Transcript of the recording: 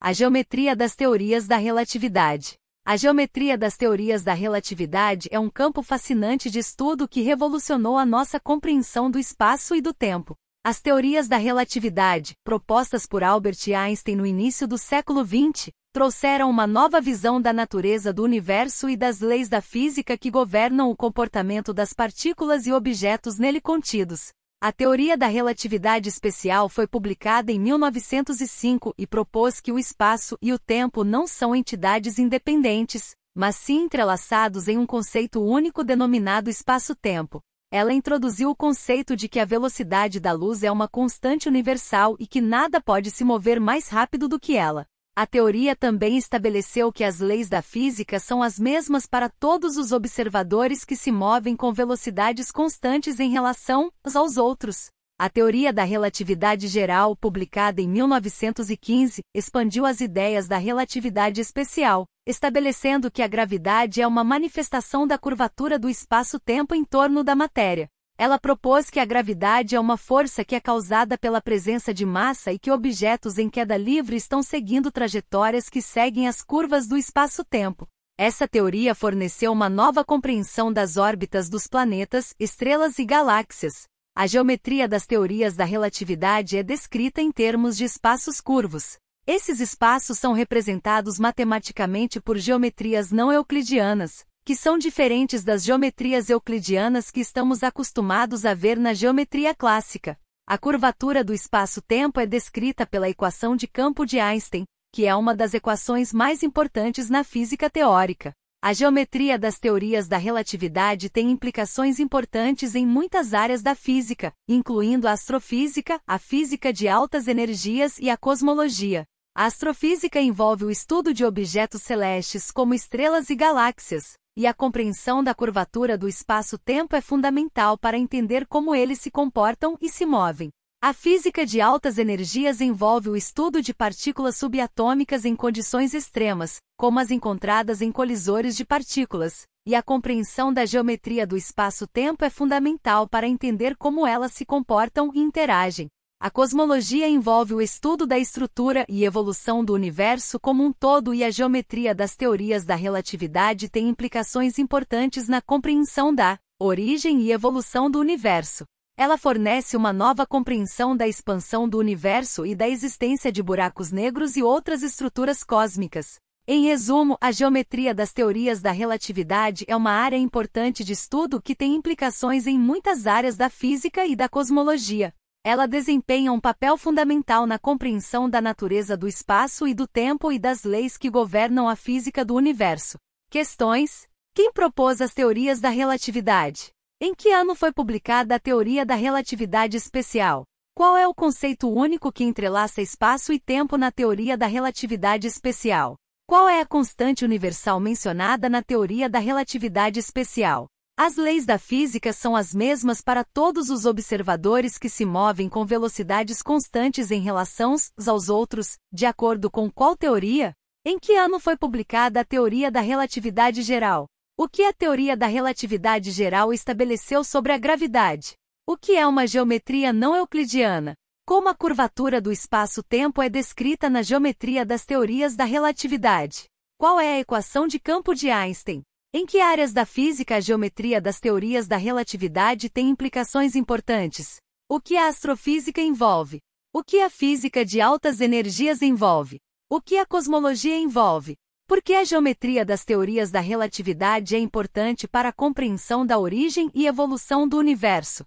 A geometria das teorias da relatividade. A geometria das teorias da relatividade é um campo fascinante de estudo que revolucionou a nossa compreensão do espaço e do tempo. As teorias da relatividade, propostas por Albert Einstein no início do século XX, trouxeram uma nova visão da natureza do universo e das leis da física que governam o comportamento das partículas e objetos nele contidos. A teoria da relatividade especial foi publicada em 1905 e propôs que o espaço e o tempo não são entidades independentes, mas sim entrelaçados em um conceito único denominado espaço-tempo. Ela introduziu o conceito de que a velocidade da luz é uma constante universal e que nada pode se mover mais rápido do que ela. A teoria também estabeleceu que as leis da física são as mesmas para todos os observadores que se movem com velocidades constantes em relação aos outros. A teoria da relatividade geral, publicada em 1915, expandiu as ideias da relatividade especial, estabelecendo que a gravidade é uma manifestação da curvatura do espaço-tempo em torno da matéria. Ela propôs que a gravidade é uma força que é causada pela presença de massa e que objetos em queda livre estão seguindo trajetórias que seguem as curvas do espaço-tempo. Essa teoria forneceu uma nova compreensão das órbitas dos planetas, estrelas e galáxias. A geometria das teorias da relatividade é descrita em termos de espaços curvos. Esses espaços são representados matematicamente por geometrias não euclidianas, que são diferentes das geometrias euclidianas que estamos acostumados a ver na geometria clássica. A curvatura do espaço-tempo é descrita pela equação de campo de Einstein, que é uma das equações mais importantes na física teórica. A geometria das teorias da relatividade tem implicações importantes em muitas áreas da física, incluindo a astrofísica, a física de altas energias e a cosmologia. A astrofísica envolve o estudo de objetos celestes como estrelas e galáxias, e a compreensão da curvatura do espaço-tempo é fundamental para entender como eles se comportam e se movem. A física de altas energias envolve o estudo de partículas subatômicas em condições extremas, como as encontradas em colisores de partículas, e a compreensão da geometria do espaço-tempo é fundamental para entender como elas se comportam e interagem. A cosmologia envolve o estudo da estrutura e evolução do universo como um todo e a geometria das teorias da relatividade tem implicações importantes na compreensão da origem e evolução do universo. Ela fornece uma nova compreensão da expansão do universo e da existência de buracos negros e outras estruturas cósmicas. Em resumo, a geometria das teorias da relatividade é uma área importante de estudo que tem implicações em muitas áreas da física e da cosmologia. Ela desempenha um papel fundamental na compreensão da natureza do espaço e do tempo e das leis que governam a física do universo. Questões: Quem propôs as teorias da relatividade? Em que ano foi publicada a teoria da relatividade especial? Qual é o conceito único que entrelaça espaço e tempo na teoria da relatividade especial? Qual é a constante universal mencionada na teoria da relatividade especial? As leis da física são as mesmas para todos os observadores que se movem com velocidades constantes em relação aos outros, de acordo com qual teoria? Em que ano foi publicada a teoria da relatividade geral? O que a teoria da relatividade geral estabeleceu sobre a gravidade? O que é uma geometria não euclidiana? Como a curvatura do espaço-tempo é descrita na geometria das teorias da relatividade? Qual é a equação de campo de Einstein? Em que áreas da física a geometria das teorias da relatividade tem implicações importantes? O que a astrofísica envolve? O que a física de altas energias envolve? O que a cosmologia envolve? Por que a geometria das teorias da relatividade é importante para a compreensão da origem e evolução do universo?